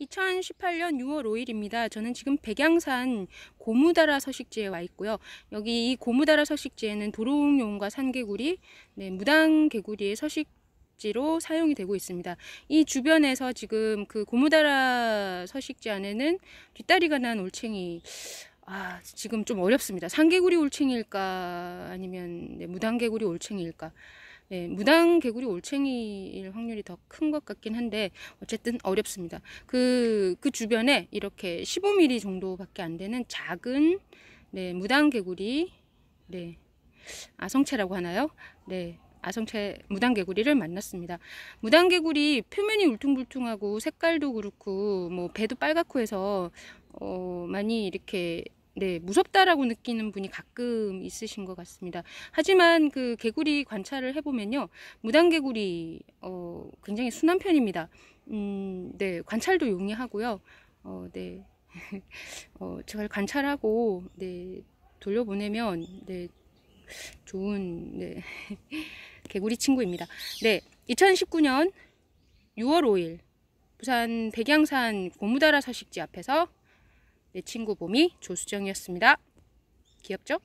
2018년 6월 5일입니다. 저는 지금 백양산 고무다라 서식지에 와 있고요. 여기 이 고무다라 서식지에는 도롱뇽과 산개구리, 네, 무당개구리의 서식 지로 사용이 되고 있습니다. 이 주변에서 지금 그 고무다라 서식지 안에는 뒷다리가 난 올챙이 아 지금 좀 어렵습니다. 산개구리 올챙이일까 아니면 네, 무당개구리 올챙이일까 예, 무당 개구리 올챙이일 확률이 더 큰 것 같긴 한데 어쨌든 어렵습니다. 그그 그 주변에 이렇게 15mm 정도밖에 안 되는 작은 네, 무당 개구리 네. 아성체라고 하나요? 네. 아성체 무당개구리를 만났습니다. 무당개구리 표면이 울퉁불퉁하고 색깔도 그렇고 뭐 배도 빨갛고 해서 어 많이 이렇게 네, 무섭다라고 느끼는 분이 가끔 있으신 것 같습니다. 하지만 그 개구리 관찰을 해보면요. 무당개구리, 어, 굉장히 순한 편입니다. 음, 네, 관찰도 용이하고요. 어, 네. 어, 제가 관찰하고, 네, 돌려보내면, 네, 좋은, 네. 개구리 친구입니다. 네, 2019년 6월 5일, 부산 백양산 고무다라 서식지 앞에서 내 친구 봄이 조수정이었습니다. 귀엽죠?